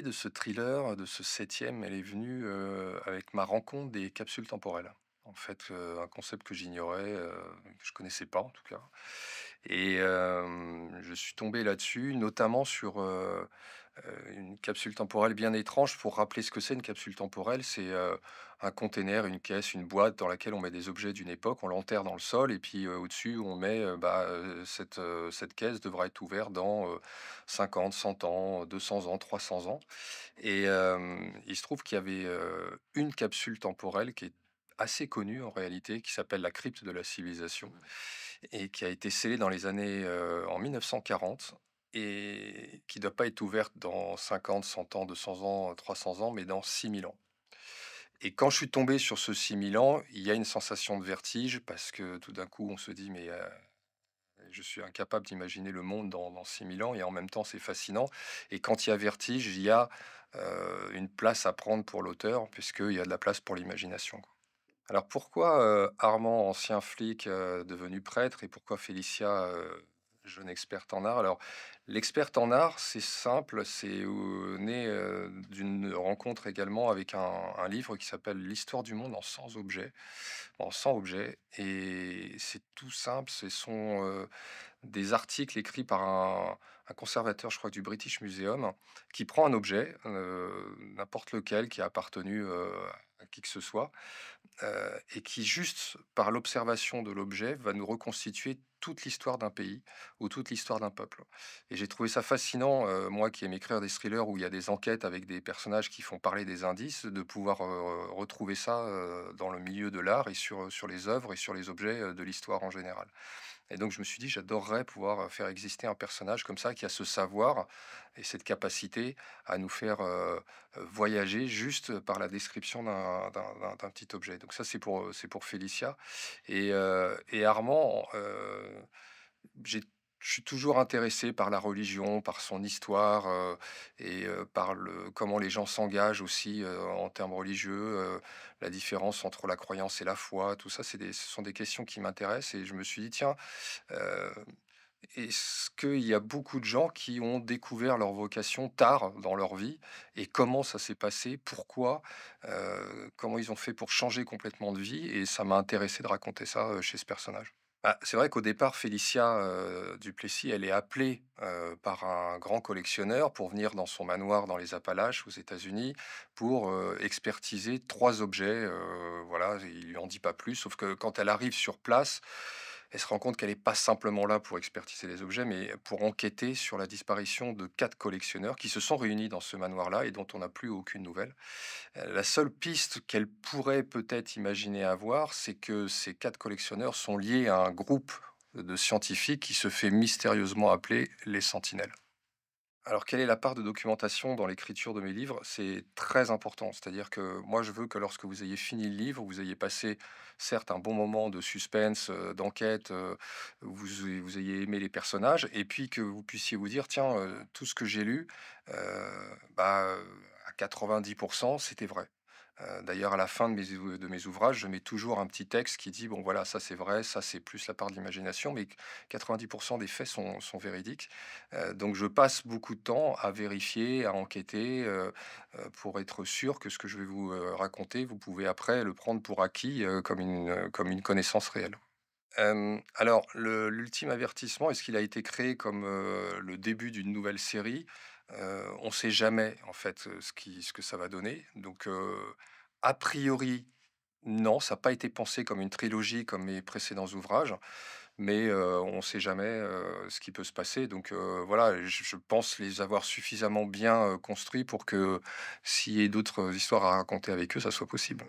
de ce thriller, de ce septième, elle est venue avec ma rencontre des capsules temporelles. En fait, un concept que j'ignorais, que je connaissais pas en tout cas. Et je suis tombé là-dessus, notamment sur euh, une capsule temporelle bien étrange. Pour rappeler ce que c'est une capsule temporelle, c'est euh, un container, une caisse, une boîte dans laquelle on met des objets d'une époque, on l'enterre dans le sol et puis euh, au-dessus on met bah, cette, cette caisse devra être ouverte dans 50, 100 ans, 200 ans, 300 ans. Et il se trouve qu'il y avait une capsule temporelle qui est assez connue en réalité, qui s'appelle la crypte de la civilisation et qui a été scellée dans les années en 1940 et qui ne doit pas être ouverte dans 50, 100 ans, 200 ans, 300 ans, mais dans 6000 ans. Et quand je suis tombé sur ce 6000 ans, il y a une sensation de vertige parce que tout d'un coup, on se dit, mais euh, je suis incapable d'imaginer le monde dans, dans 6000 ans. Et en même temps, c'est fascinant. Et quand il y a vertige, il y a euh, une place à prendre pour l'auteur, puisqu'il y a de la place pour l'imagination. Alors pourquoi euh, Armand, ancien flic devenu prêtre, et pourquoi Félicia jeune experte en art. Alors, l'experte en art, c'est simple, c'est euh, né euh, d'une rencontre également avec un, livre qui s'appelle L'histoire du monde en sans objet. en sans objet. et c'est tout simple. Ce sont euh, des articles écrits par un, conservateur, je crois, du British Museum, qui prend un objet, n'importe lequel, qui a appartenu qui que ce soit, euh, et qui, juste par l'observation de l'objet, va nous reconstituer toute l'histoire d'un pays ou toute l'histoire d'un peuple. Et j'ai trouvé ça fascinant, euh, moi qui aime écrire des thrillers où il y a des enquêtes avec des personnages qui font parler des indices, de pouvoir euh, retrouver ça dans le milieu de l'art et sur, sur les œuvres et sur les objets de l'histoire en général. Et donc je me suis dit, j'adorerais pouvoir faire exister un personnage comme ça qui a ce savoir et cette capacité à nous faire voyager juste par la description d'un d'un, petit objet. Donc ça, c'est pour, euh, c'est pour Félicia. Et, euh, et Armand, euh, j'ai je suis toujours intéressé par la religion, par son histoire et par le, comment les gens s'engagent aussi en termes religieux, la différence entre la croyance et la foi, tout ça, c'est des, ce sont des questions qui m'intéressent et je me suis dit, tiens, est-ce qu'il y a beaucoup de gens qui ont découvert leur vocation tard dans leur vie et comment ça s'est passé, pourquoi, euh, comment ils ont fait pour changer complètement de vie et ça m'a intéressé de raconter ça euh, chez ce personnage. Bah, c'est vrai qu'au départ, Félicia euh, Duplessis, elle est appelée par un grand collectionneur pour venir dans son manoir dans les Appalaches aux États-Unis pour expertiser trois objets. voilà, il lui en dit pas plus, sauf que quand elle arrive sur place, elle se rend compte qu'elle n'est pas simplement là pour expertiser les objets, mais pour enquêter sur la disparition de quatre collectionneurs qui se sont réunis dans ce manoir-là et dont on n'a plus aucune nouvelle. Euh, la seule piste qu'elle pourrait peut-être imaginer avoir, c'est que ces quatre collectionneurs sont liés à un groupe de scientifiques qui se fait mystérieusement appeler les Sentinelles. Alors, quelle est la part de documentation dans l'écriture de mes livres C'est très important. C'est-à-dire que moi, je veux que lorsque vous ayez fini le livre, vous ayez passé, certes, un bon moment de suspense, d'enquête, vous, ayez aimé les personnages, et puis que vous puissiez vous dire, tiens, tout ce que j'ai lu, bah, à 90%, c'était vrai. Euh, d'ailleurs, à la fin de mes, ouvrages, je mets toujours un petit texte qui dit, bon voilà, ça c'est vrai, ça c'est plus la part de l'imagination, mais 90% des faits sont, véridiques. Euh, donc je passe beaucoup de temps à vérifier, à enquêter, euh, pour être sûr que ce que je vais vous raconter, vous pouvez après le prendre pour acquis comme, une, connaissance réelle. alors, l'ultime avertissement, est-ce qu'il a été créé comme le début d'une nouvelle série euh, on ne sait jamais en fait euh, ce, que ça va donner. Donc, euh, a priori, non, ça n'a pas été pensé comme une trilogie comme mes précédents ouvrages, mais on ne sait jamais ce qui peut se passer. Donc voilà, je, je, pense les avoir suffisamment bien construits pour que s'il y ait d'autres histoires à raconter avec eux, ça soit possible.